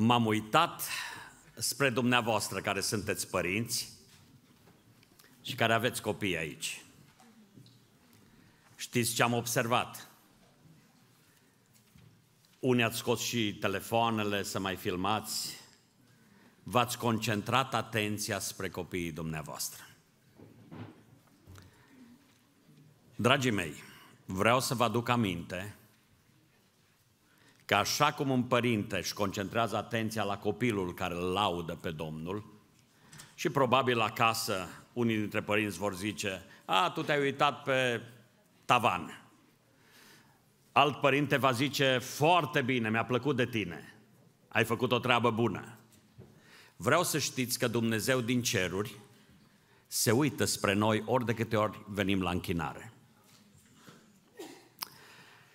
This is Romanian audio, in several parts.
m-am uitat spre dumneavoastră care sunteți părinți și care aveți copii aici. Știți ce am observat? Unii ați scos și telefoanele să mai filmați. V-ați concentrat atenția spre copiii dumneavoastră. Dragii mei, vreau să vă aduc aminte Că așa cum un părinte își concentrează atenția la copilul care îl laudă pe Domnul, și probabil acasă unii dintre părinți vor zice, a, tu te-ai uitat pe tavan. Alt părinte va zice, foarte bine, mi-a plăcut de tine, ai făcut o treabă bună. Vreau să știți că Dumnezeu din ceruri se uită spre noi ori de câte ori venim la închinare.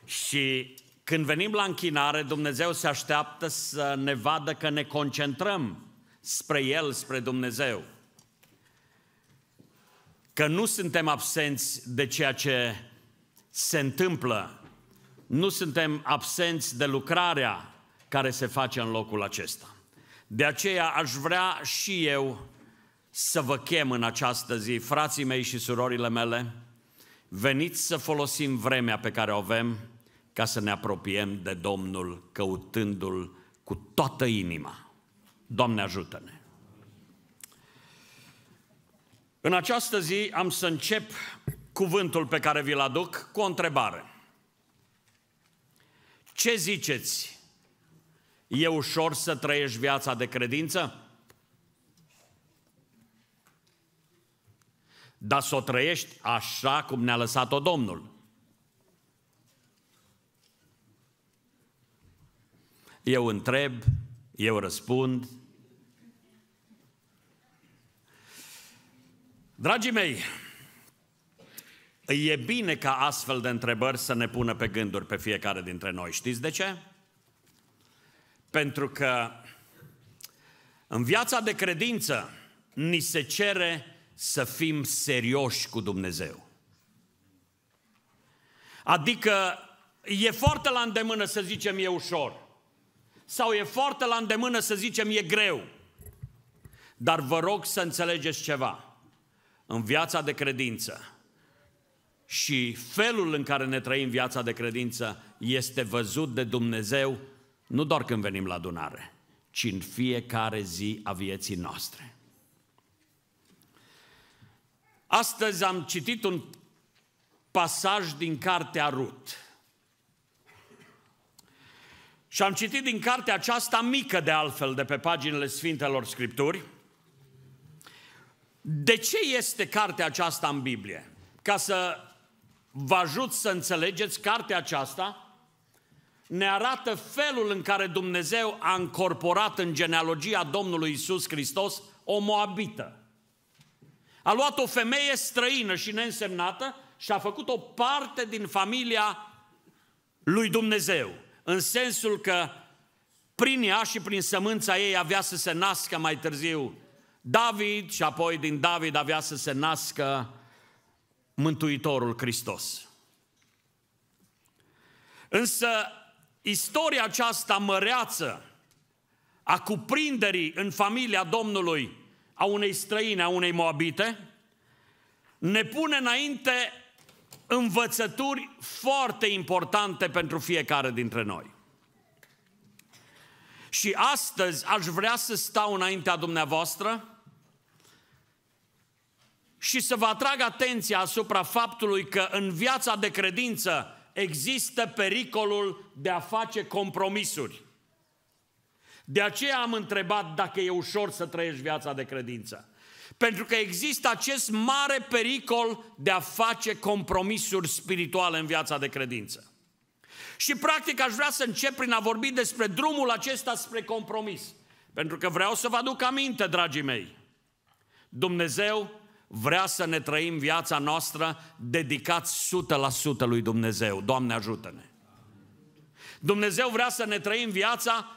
Și când venim la închinare, Dumnezeu se așteaptă să ne vadă că ne concentrăm spre El, spre Dumnezeu. Că nu suntem absenți de ceea ce se întâmplă, nu suntem absenți de lucrarea care se face în locul acesta. De aceea aș vrea și eu să vă chem în această zi, frații mei și surorile mele, veniți să folosim vremea pe care o avem, ca să ne apropiem de Domnul căutându-L cu toată inima. Doamne ajută-ne! În această zi am să încep cuvântul pe care vi-l aduc cu o întrebare. Ce ziceți? E ușor să trăiești viața de credință? Dar să o trăiești așa cum ne-a lăsat-o Domnul. Eu întreb, eu răspund. Dragii mei, e bine ca astfel de întrebări să ne pună pe gânduri pe fiecare dintre noi. Știți de ce? Pentru că în viața de credință ni se cere să fim serioși cu Dumnezeu. Adică e foarte la îndemână să zicem e ușor sau e foarte la îndemână să zicem e greu. Dar vă rog să înțelegeți ceva. În viața de credință și felul în care ne trăim viața de credință este văzut de Dumnezeu nu doar când venim la adunare, ci în fiecare zi a vieții noastre. Astăzi am citit un pasaj din cartea Rut. Și am citit din cartea aceasta mică de altfel de pe paginile Sfintelor Scripturi. De ce este cartea aceasta în Biblie? Ca să vă ajut să înțelegeți, cartea aceasta ne arată felul în care Dumnezeu a încorporat în genealogia Domnului Isus Hristos o moabită. A luat o femeie străină și neînsemnată și a făcut o parte din familia lui Dumnezeu în sensul că prin ea și prin sămânța ei avea să se nască mai târziu David și apoi din David avea să se nască Mântuitorul Hristos. Însă istoria aceasta măreață a cuprinderii în familia Domnului a unei străine, a unei moabite, ne pune înainte învățături foarte importante pentru fiecare dintre noi. Și astăzi aș vrea să stau înaintea dumneavoastră și să vă atrag atenția asupra faptului că în viața de credință există pericolul de a face compromisuri. De aceea am întrebat dacă e ușor să trăiești viața de credință. Pentru că există acest mare pericol de a face compromisuri spirituale în viața de credință. Și practic aș vrea să încep prin a vorbi despre drumul acesta spre compromis. Pentru că vreau să vă aduc aminte, dragii mei. Dumnezeu vrea să ne trăim viața noastră dedicați 100% lui Dumnezeu. Doamne ajută-ne! Dumnezeu vrea să ne trăim viața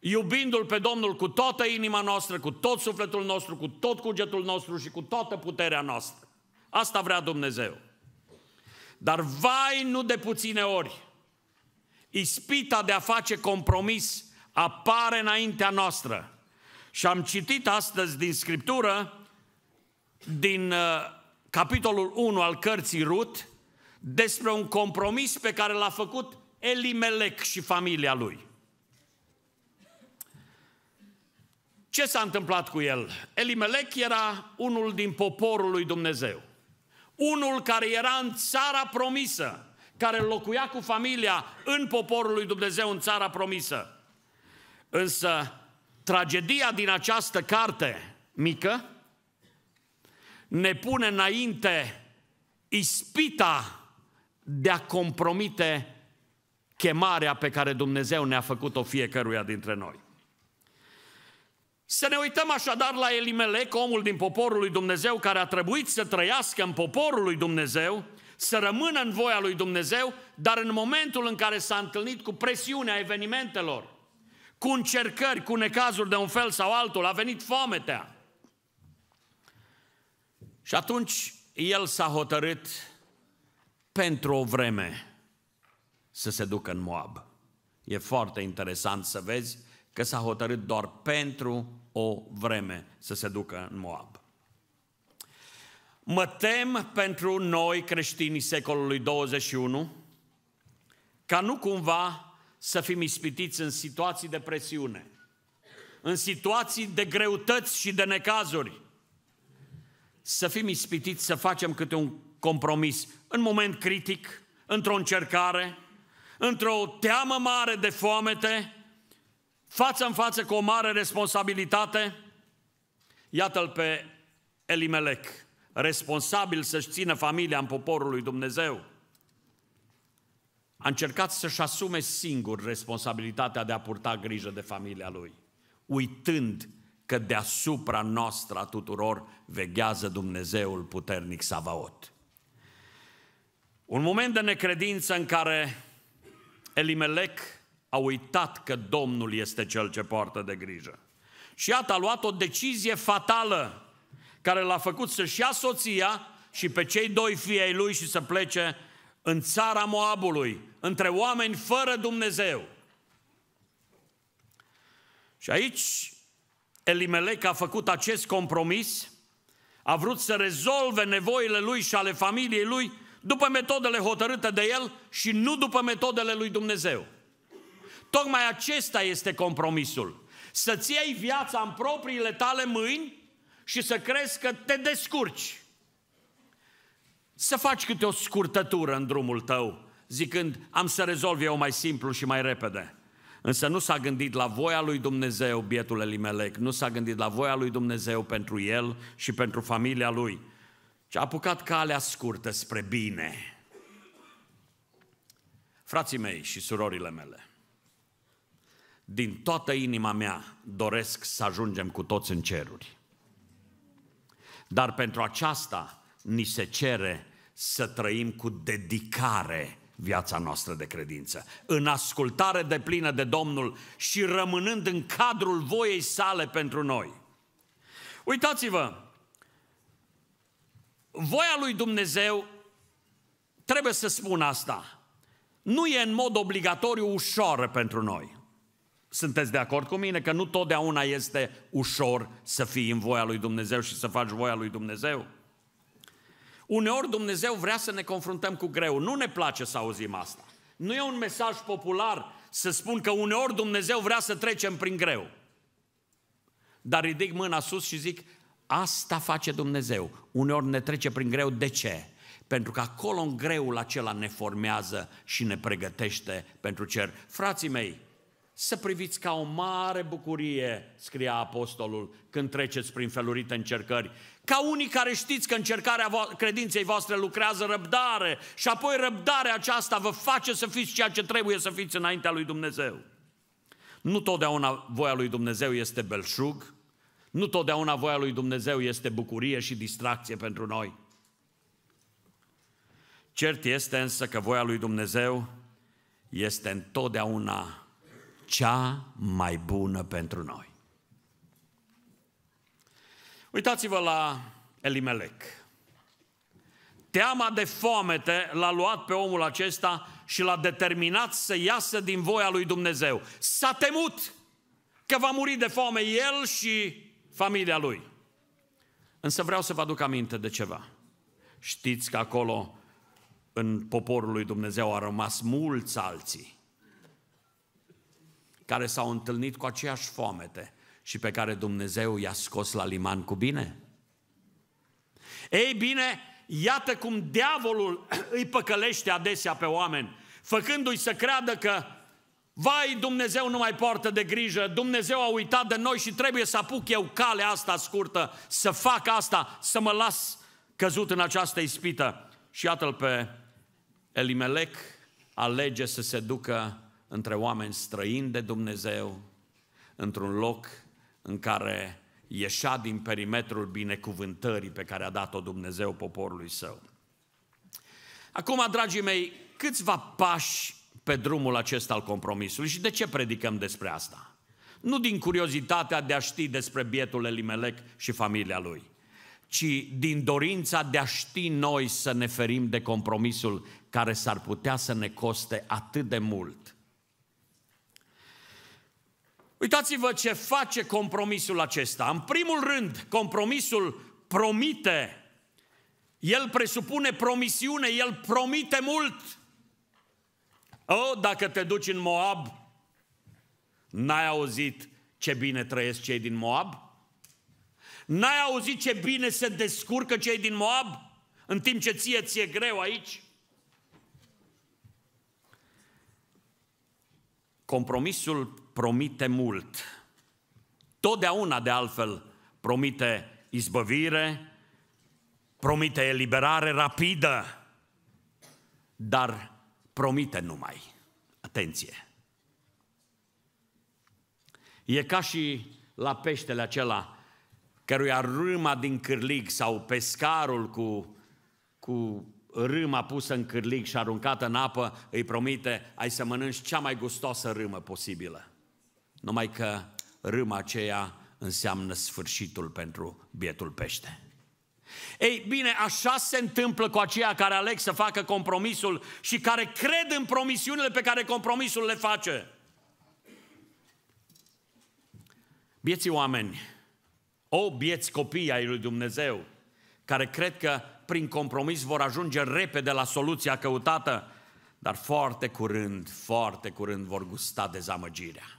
iubindu-L pe Domnul cu toată inima noastră, cu tot sufletul nostru, cu tot cugetul nostru și cu toată puterea noastră. Asta vrea Dumnezeu. Dar vai nu de puține ori, ispita de a face compromis apare înaintea noastră. Și am citit astăzi din Scriptură, din uh, capitolul 1 al cărții Rut, despre un compromis pe care l-a făcut Elimelec și familia lui. Ce s-a întâmplat cu el? Elimelec era unul din poporul lui Dumnezeu. Unul care era în țara promisă, care locuia cu familia în poporul lui Dumnezeu, în țara promisă. Însă, tragedia din această carte mică ne pune înainte ispita de a compromite chemarea pe care Dumnezeu ne-a făcut-o fiecăruia dintre noi. Să ne uităm așadar la Elimelec, omul din poporul lui Dumnezeu, care a trebuit să trăiască în poporul lui Dumnezeu, să rămână în voia lui Dumnezeu, dar în momentul în care s-a întâlnit cu presiunea evenimentelor, cu încercări, cu necazuri de un fel sau altul, a venit foametea. Și atunci el s-a hotărât pentru o vreme să se ducă în Moab. E foarte interesant să vezi că s-a hotărât doar pentru o vreme să se ducă în Moab. Mă tem pentru noi creștinii secolului 21 ca nu cumva să fim ispitiți în situații de presiune, în situații de greutăți și de necazuri, să fim ispitiți să facem câte un compromis în moment critic, într-o încercare, într-o teamă mare de foamete, față în față cu o mare responsabilitate, iată-l pe Elimelec, responsabil să-și țină familia în poporul lui Dumnezeu. A încercat să-și asume singur responsabilitatea de a purta grijă de familia lui, uitând că deasupra noastră a tuturor veghează Dumnezeul puternic Savaot. Un moment de necredință în care Elimelec a uitat că Domnul este cel ce poartă de grijă. Și iată, a luat o decizie fatală care l-a făcut să-și ia soția și pe cei doi fii ai lui și să plece în țara Moabului, între oameni fără Dumnezeu. Și aici Elimelec a făcut acest compromis, a vrut să rezolve nevoile lui și ale familiei lui după metodele hotărâte de el și nu după metodele lui Dumnezeu. Tocmai acesta este compromisul. Să-ți iei viața în propriile tale mâini și să crezi că te descurci. Să faci câte o scurtătură în drumul tău, zicând, am să rezolv eu mai simplu și mai repede. Însă nu s-a gândit la voia lui Dumnezeu, bietul Elimelec, nu s-a gândit la voia lui Dumnezeu pentru el și pentru familia lui. Și a apucat calea scurtă spre bine. Frații mei și surorile mele, din toată inima mea doresc să ajungem cu toți în ceruri. Dar pentru aceasta ni se cere să trăim cu dedicare viața noastră de credință, în ascultare de plină de Domnul și rămânând în cadrul voiei sale pentru noi. Uitați-vă, voia lui Dumnezeu, trebuie să spun asta, nu e în mod obligatoriu ușoară pentru noi. Sunteți de acord cu mine că nu totdeauna este ușor să fii în voia lui Dumnezeu și să faci voia lui Dumnezeu? Uneori Dumnezeu vrea să ne confruntăm cu greu. Nu ne place să auzim asta. Nu e un mesaj popular să spun că uneori Dumnezeu vrea să trecem prin greu. Dar ridic mâna sus și zic, asta face Dumnezeu. Uneori ne trece prin greu. De ce? Pentru că acolo în greul acela ne formează și ne pregătește pentru cer. Frații mei, să priviți ca o mare bucurie, scria apostolul, când treceți prin felurite încercări. Ca unii care știți că încercarea vo- credinței voastre lucrează răbdare și apoi răbdarea aceasta vă face să fiți ceea ce trebuie să fiți înaintea lui Dumnezeu. Nu totdeauna voia lui Dumnezeu este belșug, nu totdeauna voia lui Dumnezeu este bucurie și distracție pentru noi. Cert este însă că voia lui Dumnezeu este întotdeauna cea mai bună pentru noi. Uitați-vă la Elimelec. Teama de foamete l-a luat pe omul acesta și l-a determinat să iasă din voia lui Dumnezeu. S-a temut că va muri de foame el și familia lui. Însă vreau să vă aduc aminte de ceva. Știți că acolo, în poporul lui Dumnezeu, au rămas mulți alții care s-au întâlnit cu aceeași foamete și pe care Dumnezeu i-a scos la liman cu bine? Ei bine, iată cum diavolul îi păcălește adesea pe oameni, făcându-i să creadă că Vai, Dumnezeu nu mai poartă de grijă, Dumnezeu a uitat de noi și trebuie să apuc eu calea asta scurtă, să fac asta, să mă las căzut în această ispită. Și iată-l pe Elimelec, alege să se ducă între oameni străini de Dumnezeu, într-un loc în care ieșea din perimetrul binecuvântării pe care a dat-o Dumnezeu poporului său. Acum, dragii mei, câțiva pași pe drumul acesta al compromisului și de ce predicăm despre asta? Nu din curiozitatea de a ști despre bietul Elimelec și familia lui, ci din dorința de a ști noi să ne ferim de compromisul care s-ar putea să ne coste atât de mult Uitați-vă ce face compromisul acesta. În primul rând, compromisul promite. El presupune promisiune, el promite mult. Oh, dacă te duci în Moab, n-ai auzit ce bine trăiesc cei din Moab? N-ai auzit ce bine se descurcă cei din Moab? În timp ce ție ți-e greu aici? Compromisul promite mult. Totdeauna, de altfel, promite izbăvire, promite eliberare rapidă, dar promite numai. Atenție! E ca și la peștele acela căruia râma din cârlig sau pescarul cu, cu râma pusă în cârlig și aruncată în apă îi promite ai să mănânci cea mai gustoasă râmă posibilă. Numai că râma aceea înseamnă sfârșitul pentru bietul pește. Ei bine, așa se întâmplă cu aceia care aleg să facă compromisul și care cred în promisiunile pe care compromisul le face. Bieții oameni, o bieți copii ai lui Dumnezeu, care cred că prin compromis vor ajunge repede la soluția căutată, dar foarte curând, foarte curând vor gusta dezamăgirea.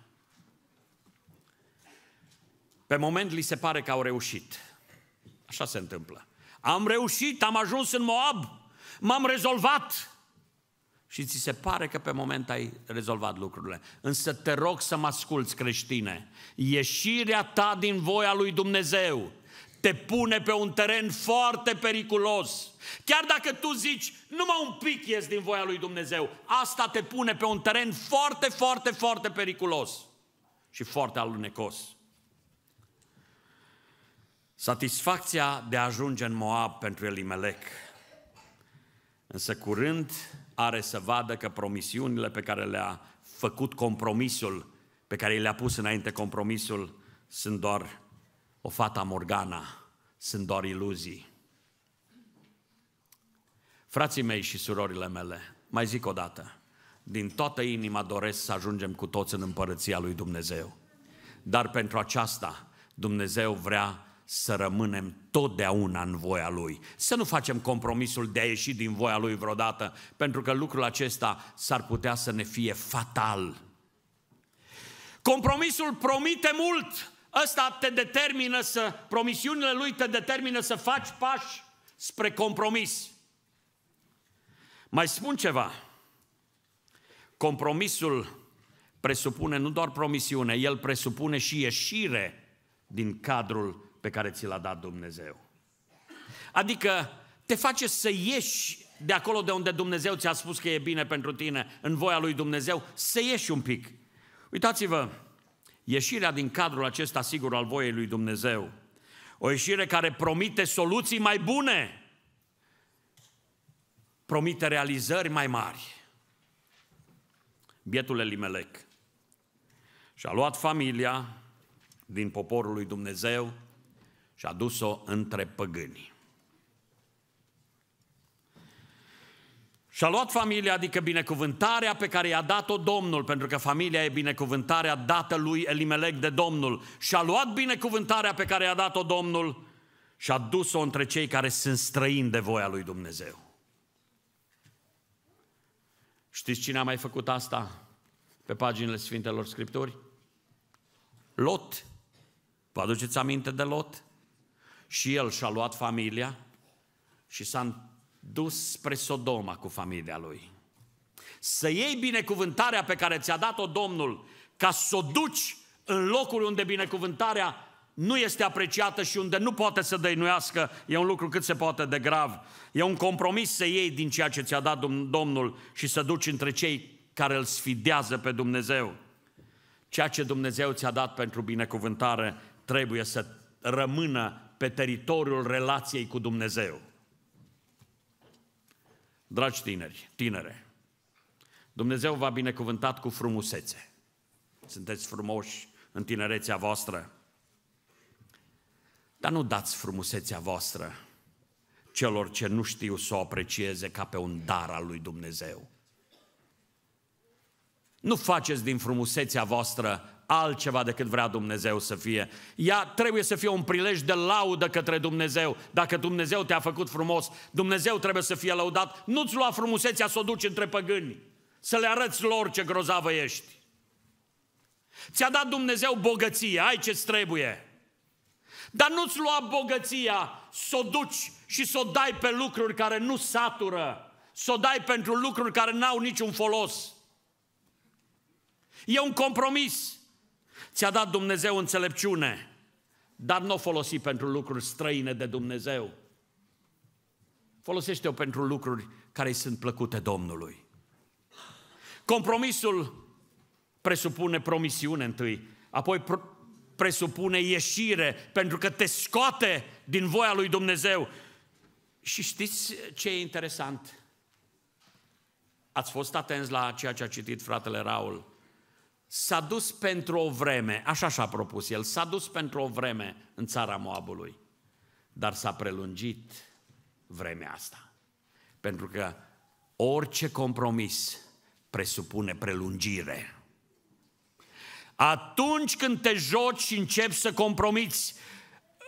Pe moment li se pare că au reușit. Așa se întâmplă. Am reușit, am ajuns în Moab, m-am rezolvat. Și ți se pare că pe moment ai rezolvat lucrurile. Însă te rog să mă asculți, creștine. Ieșirea ta din voia lui Dumnezeu te pune pe un teren foarte periculos. Chiar dacă tu zici, numai un pic ies din voia lui Dumnezeu, asta te pune pe un teren foarte, foarte, foarte periculos și foarte alunecos. Satisfacția de a ajunge în Moab pentru Elimelec. Însă curând are să vadă că promisiunile pe care le-a făcut compromisul, pe care le-a pus înainte compromisul, sunt doar o fata Morgana, sunt doar iluzii. Frații mei și surorile mele, mai zic o dată, din toată inima doresc să ajungem cu toți în împărăția lui Dumnezeu. Dar pentru aceasta Dumnezeu vrea să rămânem totdeauna în voia Lui. Să nu facem compromisul de a ieși din voia Lui vreodată, pentru că lucrul acesta s-ar putea să ne fie fatal. Compromisul promite mult. Ăsta te determină să, promisiunile Lui te determină să faci pași spre compromis. Mai spun ceva. Compromisul presupune nu doar promisiune, el presupune și ieșire din cadrul pe care ți l-a dat Dumnezeu. Adică te face să ieși de acolo de unde Dumnezeu ți-a spus că e bine pentru tine, în voia lui Dumnezeu, să ieși un pic. Uitați-vă, ieșirea din cadrul acesta sigur al voiei lui Dumnezeu, o ieșire care promite soluții mai bune, promite realizări mai mari. Bietul Elimelec și-a luat familia din poporul lui Dumnezeu, și a dus-o între păgâni. Și-a luat familia, adică binecuvântarea pe care i-a dat-o Domnul, pentru că familia e binecuvântarea dată lui Elimelec de Domnul. Și-a luat binecuvântarea pe care i-a dat-o Domnul și-a dus-o între cei care sunt străini de voia lui Dumnezeu. Știți cine a mai făcut asta pe paginile Sfintelor Scripturi? Lot. Vă aduceți aminte de Lot? și el și-a luat familia și s-a dus spre Sodoma cu familia lui. Să iei binecuvântarea pe care ți-a dat-o Domnul, ca să o duci în locul unde binecuvântarea nu este apreciată și unde nu poate să dăinuiască, e un lucru cât se poate de grav. E un compromis să iei din ceea ce ți-a dat Domnul și să duci între cei care îl sfidează pe Dumnezeu. Ceea ce Dumnezeu ți-a dat pentru binecuvântare trebuie să rămână pe teritoriul relației cu Dumnezeu. Dragi tineri, tinere, Dumnezeu v-a binecuvântat cu frumusețe. Sunteți frumoși în tinerețea voastră. Dar nu dați frumusețea voastră celor ce nu știu să o aprecieze ca pe un dar al lui Dumnezeu. Nu faceți din frumusețea voastră altceva decât vrea Dumnezeu să fie. Ea trebuie să fie un prilej de laudă către Dumnezeu. Dacă Dumnezeu te-a făcut frumos, Dumnezeu trebuie să fie laudat. Nu-ți lua frumusețea să o duci între păgâni, să le arăți lor ce grozavă ești. Ți-a dat Dumnezeu bogăție, ai ce trebuie. Dar nu-ți lua bogăția să o duci și să o dai pe lucruri care nu satură, să o dai pentru lucruri care n-au niciun folos. E un compromis. Ți-a dat Dumnezeu înțelepciune, dar nu o folosi pentru lucruri străine de Dumnezeu. Folosește-o pentru lucruri care sunt plăcute Domnului. Compromisul presupune promisiune întâi, apoi presupune ieșire, pentru că te scoate din voia lui Dumnezeu. Și știți ce e interesant? Ați fost atenți la ceea ce a citit fratele Raul s-a dus pentru o vreme, așa și-a propus el, s-a dus pentru o vreme în țara Moabului, dar s-a prelungit vremea asta. Pentru că orice compromis presupune prelungire. Atunci când te joci și începi să compromiți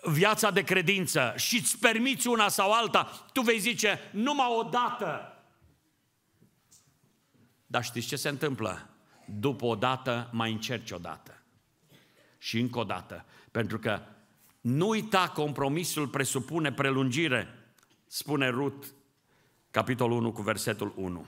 viața de credință și îți permiți una sau alta, tu vei zice numai o dată. Dar știți ce se întâmplă? după o dată mai încerci o dată. Și încă o dată. Pentru că nu uita, compromisul presupune prelungire, spune Rut, capitolul 1 cu versetul 1.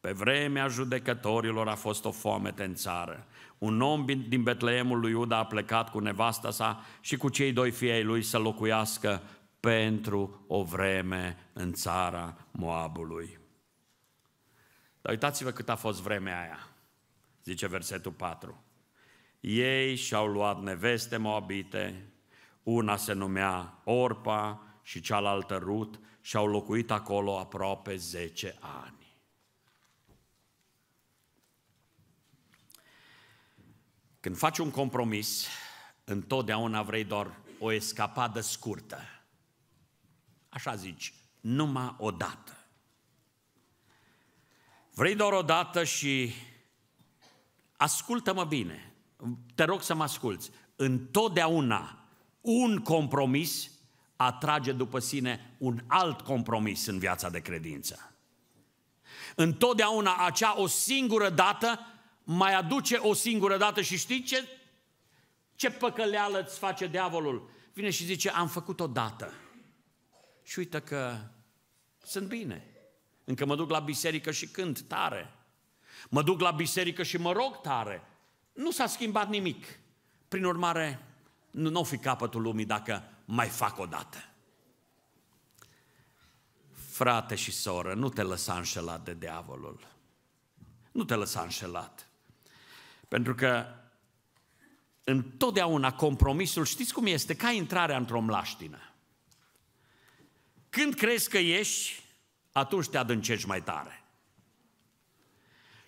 Pe vremea judecătorilor a fost o foamete în țară. Un om din Betleemul lui Iuda a plecat cu nevasta sa și cu cei doi fii ai lui să locuiască pentru o vreme în țara Moabului. Dar uitați-vă cât a fost vremea aia zice versetul 4. Ei și-au luat neveste moabite, una se numea Orpa și cealaltă Rut, și-au locuit acolo aproape 10 ani. Când faci un compromis, întotdeauna vrei doar o escapadă scurtă. Așa zici, numai o dată. Vrei doar o dată și ascultă-mă bine, te rog să mă asculți, întotdeauna un compromis atrage după sine un alt compromis în viața de credință. Întotdeauna acea o singură dată mai aduce o singură dată și știi ce, ce păcăleală îți face diavolul? Vine și zice, am făcut o dată. Și uite că sunt bine. Încă mă duc la biserică și cânt tare. Mă duc la biserică și mă rog tare. Nu s-a schimbat nimic. Prin urmare, nu o fi capătul lumii dacă mai fac o dată. Frate și soră, nu te lăsa înșelat de diavolul. Nu te lăsa înșelat. Pentru că întotdeauna compromisul, știți cum este? Ca intrarea într-o mlaștină. Când crezi că ieși, atunci te adâncești mai tare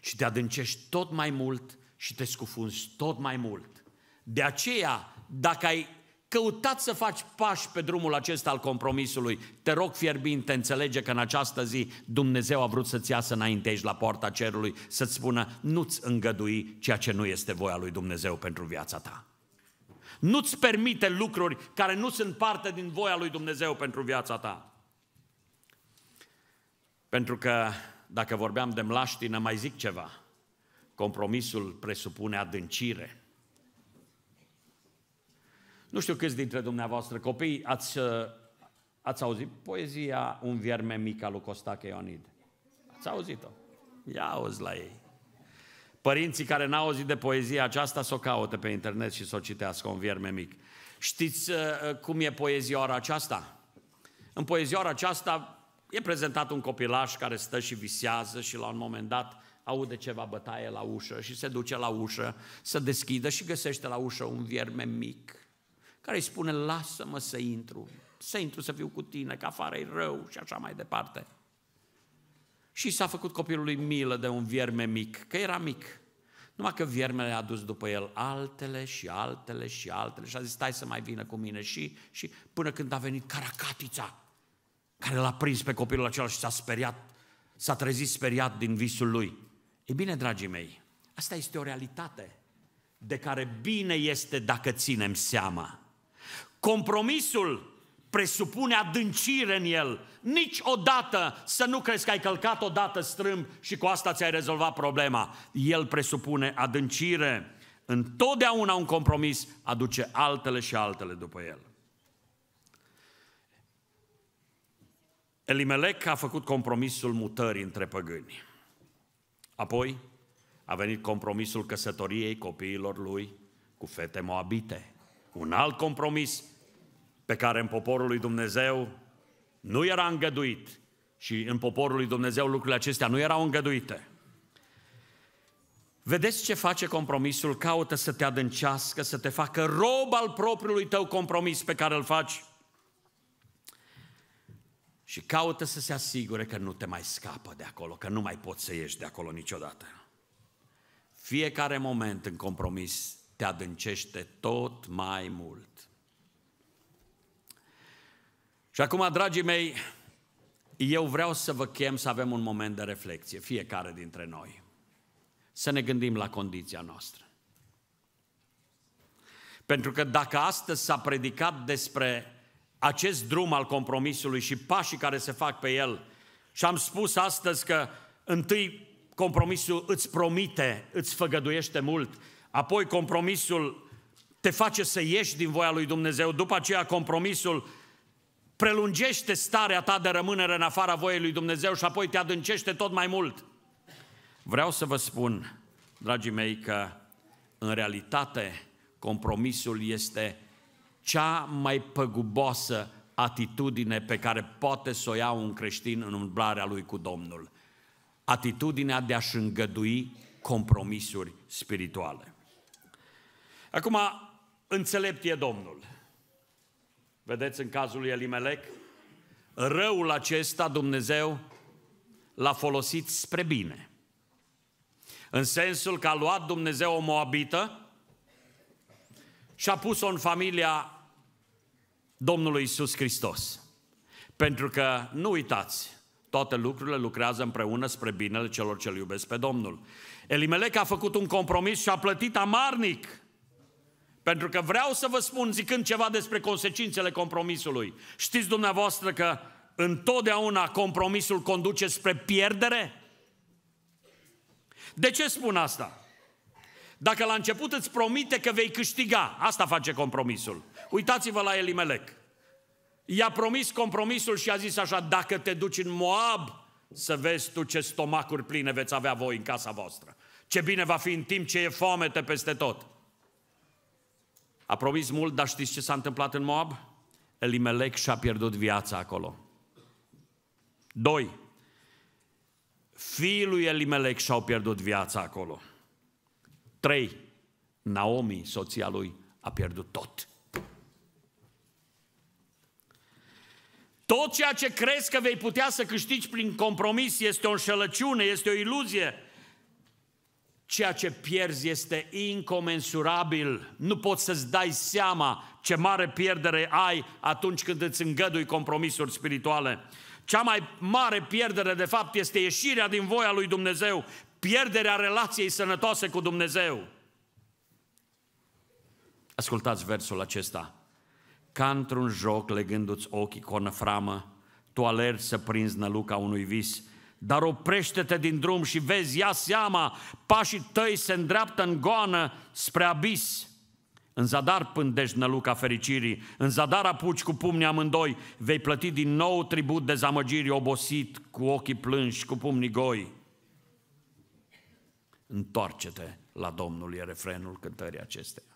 și te adâncești tot mai mult și te scufunzi tot mai mult. De aceea, dacă ai căutat să faci pași pe drumul acesta al compromisului, te rog fierbinte, înțelege că în această zi Dumnezeu a vrut să-ți iasă înainte aici la poarta cerului, să-ți spună nu-ți îngădui ceea ce nu este voia lui Dumnezeu pentru viața ta. Nu-ți permite lucruri care nu sunt parte din voia lui Dumnezeu pentru viața ta. Pentru că dacă vorbeam de mlaștină, mai zic ceva. Compromisul presupune adâncire. Nu știu câți dintre dumneavoastră copii ați, uh, ați auzit poezia Un vierme mic al lui Costache Ionid. Ați auzit-o? Ia auzi la ei. Părinții care n-au auzit de poezia aceasta să o caute pe internet și să o citească, un vierme mic. Știți uh, uh, cum e poezioara aceasta? În poezioara aceasta E prezentat un copilaș care stă și visează și la un moment dat aude ceva bătaie la ușă și se duce la ușă să deschidă și găsește la ușă un vierme mic care îi spune, lasă-mă să intru, să intru să fiu cu tine, că afară e rău și așa mai departe. Și s-a făcut copilului milă de un vierme mic, că era mic. Numai că viermele a adus după el altele și altele și altele și a zis, stai să mai vină cu mine și, și până când a venit caracatița, care l-a prins pe copilul acela și s-a speriat, s-a trezit speriat din visul lui. E bine, dragii mei, asta este o realitate de care bine este dacă ținem seama. Compromisul presupune adâncire în el. Niciodată să nu crezi că ai călcat odată strâmb și cu asta ți-ai rezolvat problema. El presupune adâncire. Întotdeauna un compromis aduce altele și altele după el. Elimelec a făcut compromisul mutării între păgâni. Apoi a venit compromisul căsătoriei copiilor lui cu fete moabite. Un alt compromis pe care în poporul lui Dumnezeu nu era îngăduit și în poporul lui Dumnezeu lucrurile acestea nu erau îngăduite. Vedeți ce face compromisul? Caută să te adâncească, să te facă rob al propriului tău compromis pe care îl faci și caută să se asigure că nu te mai scapă de acolo, că nu mai poți să ieși de acolo niciodată. Fiecare moment în compromis te adâncește tot mai mult. Și acum, dragii mei, eu vreau să vă chem să avem un moment de reflexie, fiecare dintre noi. Să ne gândim la condiția noastră. Pentru că dacă astăzi s-a predicat despre acest drum al compromisului și pașii care se fac pe el. Și am spus astăzi că întâi compromisul îți promite, îți făgăduiește mult, apoi compromisul te face să ieși din voia lui Dumnezeu, după aceea compromisul prelungește starea ta de rămânere în afara voiei lui Dumnezeu și apoi te adâncește tot mai mult. Vreau să vă spun, dragii mei, că în realitate compromisul este cea mai păguboasă atitudine pe care poate să o ia un creștin în umblarea lui cu Domnul. Atitudinea de a-și îngădui compromisuri spirituale. Acum, înțelept e Domnul. Vedeți în cazul lui Elimelec? Răul acesta Dumnezeu l-a folosit spre bine. În sensul că a luat Dumnezeu o moabită, și a pus-o în familia Domnului Isus Hristos. Pentru că, nu uitați, toate lucrurile lucrează împreună spre binele celor ce iubesc pe Domnul. Elimelec a făcut un compromis și a plătit amarnic. Pentru că vreau să vă spun, zicând ceva despre consecințele compromisului, știți dumneavoastră că întotdeauna compromisul conduce spre pierdere? De ce spun asta? Dacă la început îți promite că vei câștiga, asta face compromisul. Uitați-vă la Elimelec. I-a promis compromisul și a zis așa, dacă te duci în Moab, să vezi tu ce stomacuri pline veți avea voi în casa voastră. Ce bine va fi în timp ce e foamete peste tot. A promis mult, dar știți ce s-a întâmplat în Moab? Elimelec și-a pierdut viața acolo. Doi. Fiii lui Elimelec și-au pierdut viața acolo. Trei, Naomi, soția lui, a pierdut tot. Tot ceea ce crezi că vei putea să câștigi prin compromis este o înșelăciune, este o iluzie. Ceea ce pierzi este incomensurabil. Nu poți să-ți dai seama ce mare pierdere ai atunci când îți îngădui compromisuri spirituale. Cea mai mare pierdere, de fapt, este ieșirea din voia lui Dumnezeu pierderea relației sănătoase cu Dumnezeu. Ascultați versul acesta. Ca într-un joc, legându-ți ochii cu o năframă, tu alergi să prinzi năluca unui vis, dar oprește-te din drum și vezi, ia seama, pașii tăi se îndreaptă în goană spre abis. În zadar pândești năluca fericirii, în zadar apuci cu pumnii amândoi, vei plăti din nou tribut dezamăgirii, obosit, cu ochii plânși, cu pumnii goi. Întoarce-te la Domnul, e refrenul cântării acesteia.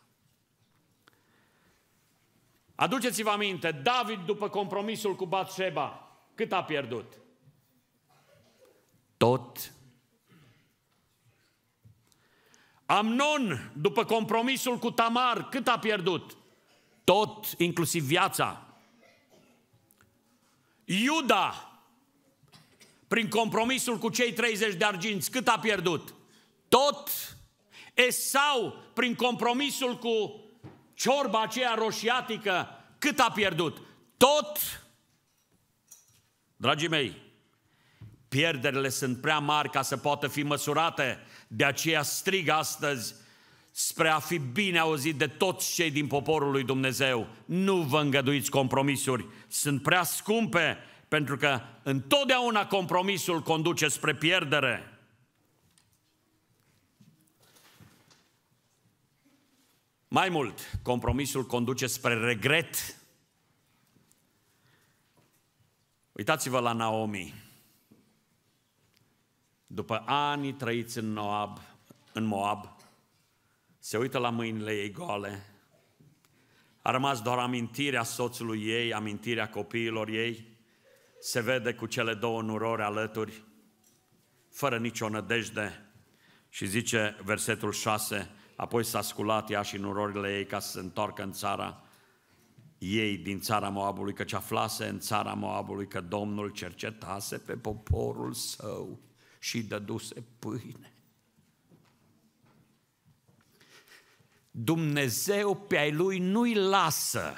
Aduceți-vă aminte, David după compromisul cu Batseba, cât a pierdut? Tot. Amnon, după compromisul cu Tamar, cât a pierdut? Tot, inclusiv viața. Iuda, prin compromisul cu cei 30 de arginți, cât a pierdut? tot Esau, prin compromisul cu ciorba aceea roșiatică, cât a pierdut? Tot, dragii mei, pierderile sunt prea mari ca să poată fi măsurate, de aceea strig astăzi spre a fi bine auzit de toți cei din poporul lui Dumnezeu. Nu vă îngăduiți compromisuri, sunt prea scumpe, pentru că întotdeauna compromisul conduce spre pierdere. Mai mult, compromisul conduce spre regret. Uitați-vă la Naomi. După ani trăiți în, Noab, în Moab, se uită la mâinile ei goale. A rămas doar amintirea soțului ei, amintirea copiilor ei. Se vede cu cele două nurori alături, fără nicio nădejde. Și zice versetul 6, apoi s-a sculat ea și nurorile ei ca să se întoarcă în țara ei din țara Moabului, căci aflase în țara Moabului că Domnul cercetase pe poporul său și dăduse pâine. Dumnezeu pe ai lui nu-i lasă.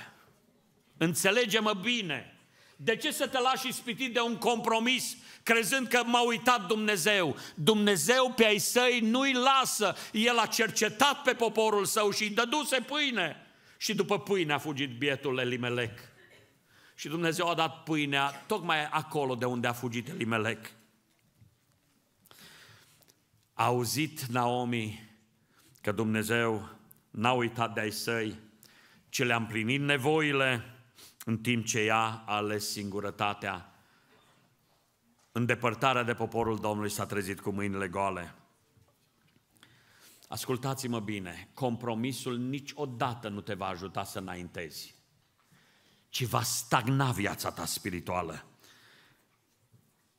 Înțelege-mă bine. De ce să te lași ispitit de un compromis crezând că m-a uitat Dumnezeu? Dumnezeu pe ai săi nu-i lasă. El a cercetat pe poporul său și i dăduse pâine. Și după pâine a fugit bietul Elimelec. Și Dumnezeu a dat pâinea tocmai acolo de unde a fugit Elimelec. A auzit Naomi că Dumnezeu n-a uitat de ai săi, ce le-a împlinit nevoile, în timp ce ea a ales singurătatea. Îndepărtarea de poporul Domnului s-a trezit cu mâinile goale. Ascultați-mă bine, compromisul niciodată nu te va ajuta să înaintezi, ci va stagna viața ta spirituală.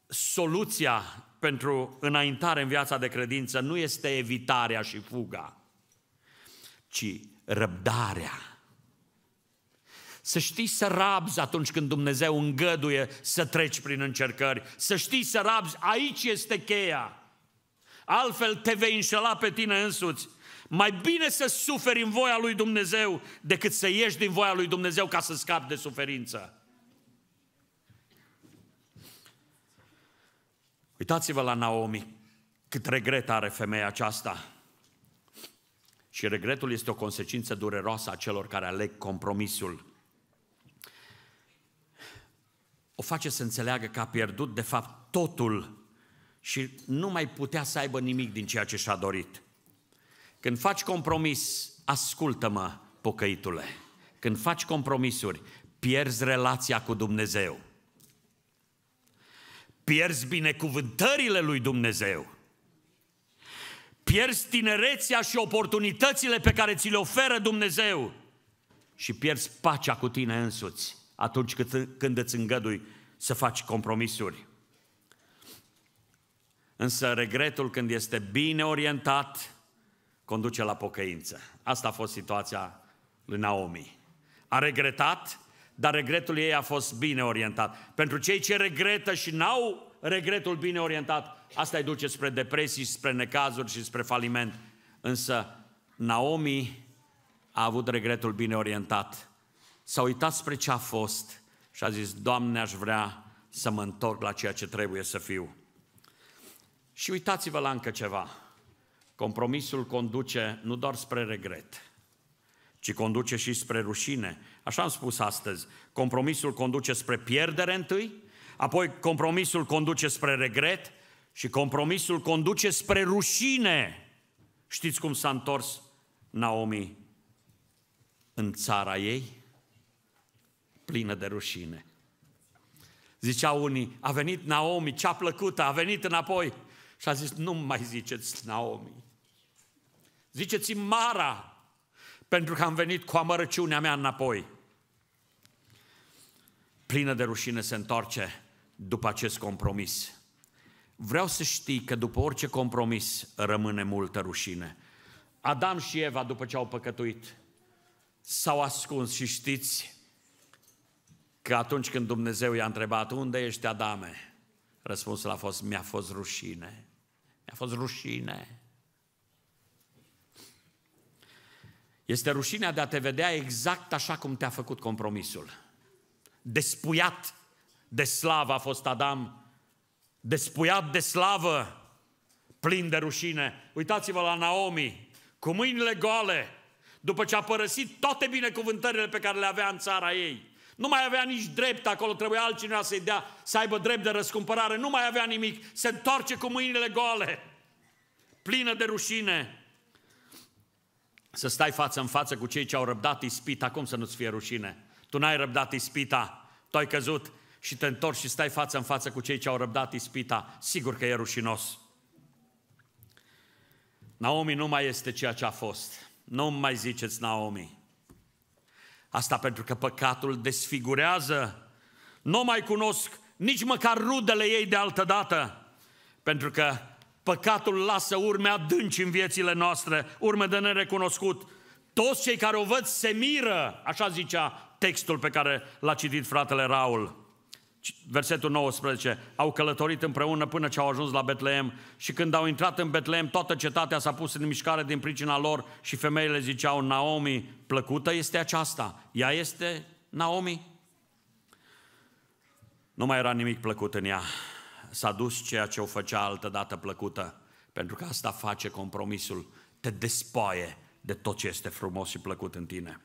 Soluția pentru înaintare în viața de credință nu este evitarea și fuga, ci răbdarea să știi să rabzi atunci când Dumnezeu îngăduie să treci prin încercări. Să știi să rabzi, aici este cheia. Altfel te vei înșela pe tine însuți. Mai bine să suferi în voia lui Dumnezeu decât să ieși din voia lui Dumnezeu ca să scapi de suferință. Uitați-vă la Naomi, cât regret are femeia aceasta. Și regretul este o consecință dureroasă a celor care aleg compromisul. o face să înțeleagă că a pierdut de fapt totul și nu mai putea să aibă nimic din ceea ce și-a dorit. Când faci compromis, ascultă-mă, pocăitule. Când faci compromisuri, pierzi relația cu Dumnezeu. Pierzi binecuvântările lui Dumnezeu. Pierzi tinerețea și oportunitățile pe care ți le oferă Dumnezeu. Și pierzi pacea cu tine însuți atunci când îți îngădui să faci compromisuri. Însă regretul când este bine orientat conduce la pocăință. Asta a fost situația lui Naomi. A regretat, dar regretul ei a fost bine orientat. Pentru cei ce regretă și n-au regretul bine orientat, asta îi duce spre depresii, spre necazuri și spre faliment. Însă Naomi a avut regretul bine orientat s-a uitat spre ce a fost și a zis, Doamne, aș vrea să mă întorc la ceea ce trebuie să fiu. Și uitați-vă la încă ceva. Compromisul conduce nu doar spre regret, ci conduce și spre rușine. Așa am spus astăzi, compromisul conduce spre pierdere întâi, apoi compromisul conduce spre regret și compromisul conduce spre rușine. Știți cum s-a întors Naomi în țara ei? plină de rușine. Ziceau unii, a venit Naomi, cea plăcută, a venit înapoi. Și a zis, nu mai ziceți Naomi. Ziceți Mara, pentru că am venit cu amărăciunea mea înapoi. Plină de rușine se întoarce după acest compromis. Vreau să știi că după orice compromis rămâne multă rușine. Adam și Eva, după ce au păcătuit, s-au ascuns și știți, că atunci când Dumnezeu i-a întrebat, unde ești Adame? Răspunsul a fost, mi-a fost rușine. Mi-a fost rușine. Este rușinea de a te vedea exact așa cum te-a făcut compromisul. Despuiat de slavă a fost Adam, despuiat de slavă, plin de rușine. Uitați-vă la Naomi, cu mâinile goale, după ce a părăsit toate binecuvântările pe care le avea în țara ei. Nu mai avea nici drept acolo, trebuia altcineva să-i dea, să aibă drept de răscumpărare. Nu mai avea nimic, se întoarce cu mâinile goale, plină de rușine. Să stai față în față cu cei ce au răbdat ispita, cum să nu-ți fie rușine? Tu n-ai răbdat ispita, tu ai căzut și te întorci și stai față în față cu cei ce au răbdat ispita. Sigur că e rușinos. Naomi nu mai este ceea ce a fost. Nu mai ziceți Naomi. Asta pentru că păcatul desfigurează. Nu mai cunosc nici măcar rudele ei de altă dată, pentru că păcatul lasă urme adânci în viețile noastre, urme de nerecunoscut. Toți cei care o văd se miră, așa zicea textul pe care l-a citit fratele Raul. Versetul 19. Au călătorit împreună până ce au ajuns la Betleem și când au intrat în Betleem, toată cetatea s-a pus în mișcare din pricina lor și femeile ziceau, Naomi, plăcută este aceasta. Ea este Naomi. Nu mai era nimic plăcut în ea. S-a dus ceea ce o făcea altă dată plăcută, pentru că asta face compromisul. Te despoie de tot ce este frumos și plăcut în tine.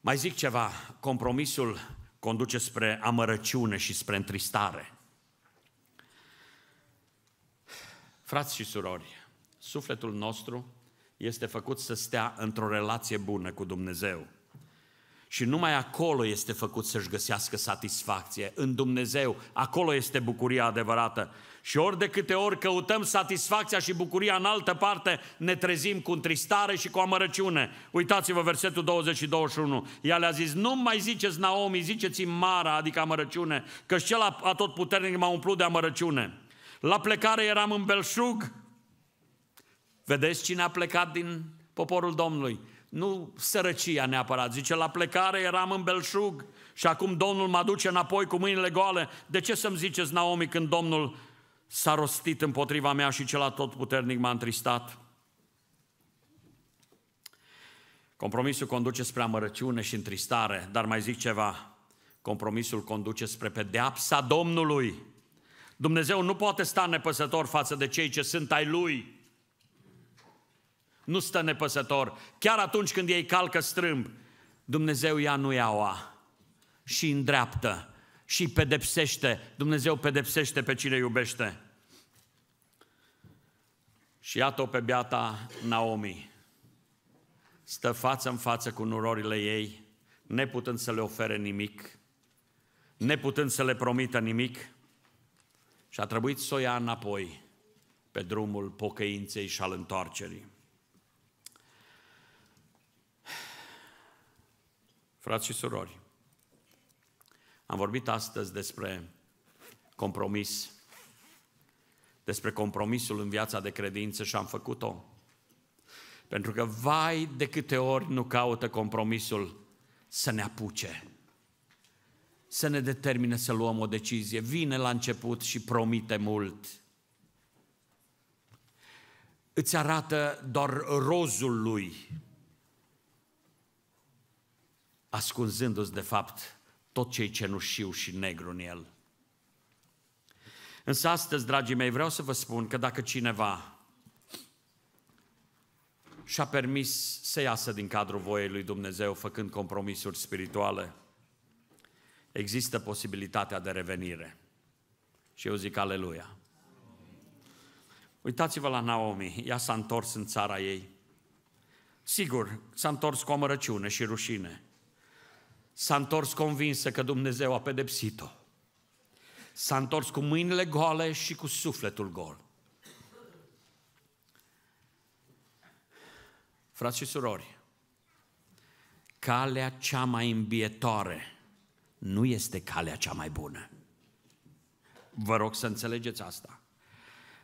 Mai zic ceva, compromisul conduce spre amărăciune și spre întristare. Frați și surori, sufletul nostru este făcut să stea într-o relație bună cu Dumnezeu. Și numai acolo este făcut să-și găsească satisfacție, în Dumnezeu. Acolo este bucuria adevărată. Și ori de câte ori căutăm satisfacția și bucuria în altă parte, ne trezim cu întristare și cu amărăciune. Uitați-vă versetul 20 și 21. Ea le-a zis, nu mai ziceți Naomi, ziceți Mara, adică amărăciune, că cel atotputernic m-a umplut de amărăciune. La plecare eram în belșug, Vedeți cine a plecat din poporul Domnului? Nu sărăcia neapărat. Zice, la plecare eram în belșug și acum Domnul mă duce înapoi cu mâinile goale. De ce să-mi ziceți, Naomi, când Domnul s-a rostit împotriva mea și cel atotputernic m-a întristat? Compromisul conduce spre amărăciune și întristare, dar mai zic ceva. Compromisul conduce spre pedeapsa Domnului. Dumnezeu nu poate sta nepăsător față de cei ce sunt ai Lui nu stă nepăsător. Chiar atunci când ei calcă strâmb, Dumnezeu ia nu iaua și îndreaptă și pedepsește. Dumnezeu pedepsește pe cine iubește. Și iată-o pe beata Naomi. Stă față în față cu nurorile ei, neputând să le ofere nimic, neputând să le promită nimic. Și a trebuit să o ia înapoi pe drumul pocăinței și al întoarcerii. Frați și surori, am vorbit astăzi despre compromis, despre compromisul în viața de credință și am făcut-o. Pentru că, vai, de câte ori nu caută compromisul să ne apuce, să ne determine să luăm o decizie. Vine la început și promite mult. Îți arată doar rozul lui, ascunzându-ți de fapt tot ce i cenușiu și negru în el. Însă astăzi, dragii mei, vreau să vă spun că dacă cineva și-a permis să iasă din cadrul voiei lui Dumnezeu făcând compromisuri spirituale, există posibilitatea de revenire. Și eu zic aleluia. Uitați-vă la Naomi, ea s-a întors în țara ei. Sigur, s-a întors cu amărăciune și rușine, S-a întors convinsă că Dumnezeu a pedepsit-o. S-a întors cu mâinile goale și cu sufletul gol. Frați și surori, calea cea mai îmbietoare nu este calea cea mai bună. Vă rog să înțelegeți asta.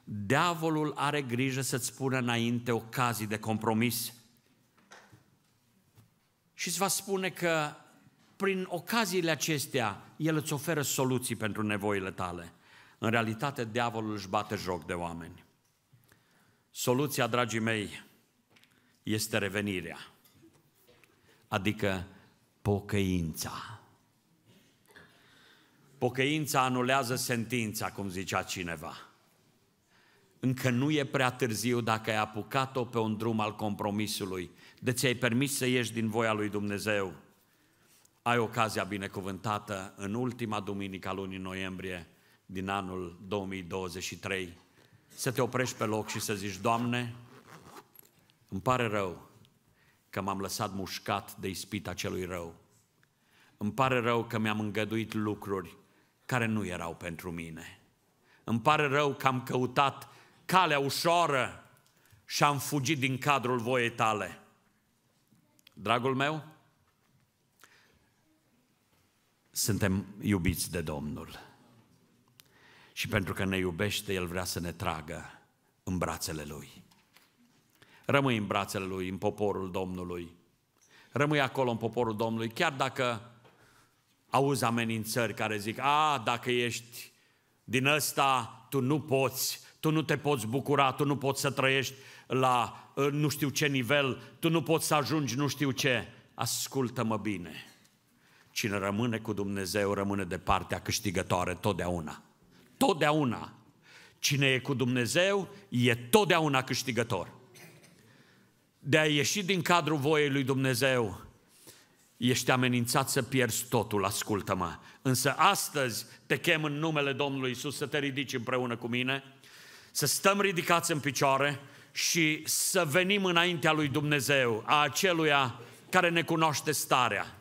Diavolul are grijă să-ți spună înainte ocazii de compromis și îți va spune că prin ocaziile acestea, El îți oferă soluții pentru nevoile tale. În realitate, diavolul își bate joc de oameni. Soluția, dragii mei, este revenirea, adică pocăința. Pocăința anulează sentința, cum zicea cineva. Încă nu e prea târziu dacă ai apucat-o pe un drum al compromisului, de ți-ai permis să ieși din voia lui Dumnezeu ai ocazia binecuvântată în ultima duminică a lunii noiembrie din anul 2023 să te oprești pe loc și să zici, Doamne, îmi pare rău că m-am lăsat mușcat de ispita celui rău. Îmi pare rău că mi-am îngăduit lucruri care nu erau pentru mine. Îmi pare rău că am căutat calea ușoară și am fugit din cadrul voiei tale. Dragul meu, suntem iubiți de Domnul. Și pentru că ne iubește, El vrea să ne tragă în brațele Lui. Rămâi în brațele Lui, în poporul Domnului. Rămâi acolo în poporul Domnului, chiar dacă auzi amenințări care zic, a, dacă ești din ăsta, tu nu poți, tu nu te poți bucura, tu nu poți să trăiești la uh, nu știu ce nivel, tu nu poți să ajungi nu știu ce. Ascultă-mă bine Cine rămâne cu Dumnezeu rămâne de partea câștigătoare totdeauna. Totdeauna. Cine e cu Dumnezeu e totdeauna câștigător. De a ieși din cadrul voiei lui Dumnezeu, ești amenințat să pierzi totul, ascultă-mă. Însă astăzi te chem în numele Domnului Isus să te ridici împreună cu mine, să stăm ridicați în picioare și să venim înaintea lui Dumnezeu, a aceluia care ne cunoaște starea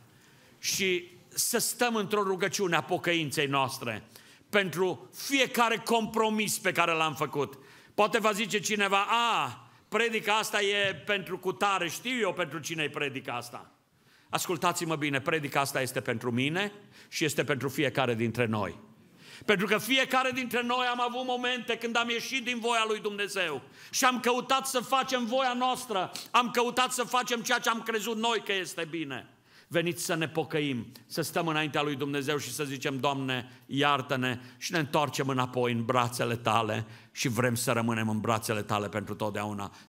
și să stăm într-o rugăciune a pocăinței noastre pentru fiecare compromis pe care l-am făcut. Poate va zice cineva, a, predica asta e pentru cutare, știu eu pentru cine e predica asta. Ascultați-mă bine, predica asta este pentru mine și este pentru fiecare dintre noi. Pentru că fiecare dintre noi am avut momente când am ieșit din voia lui Dumnezeu și am căutat să facem voia noastră, am căutat să facem ceea ce am crezut noi că este bine. Veniți să ne pocăim, să stăm înaintea lui Dumnezeu și să zicem, Doamne, iartă-ne și ne întoarcem înapoi în brațele Tale și vrem să rămânem în brațele Tale pentru totdeauna.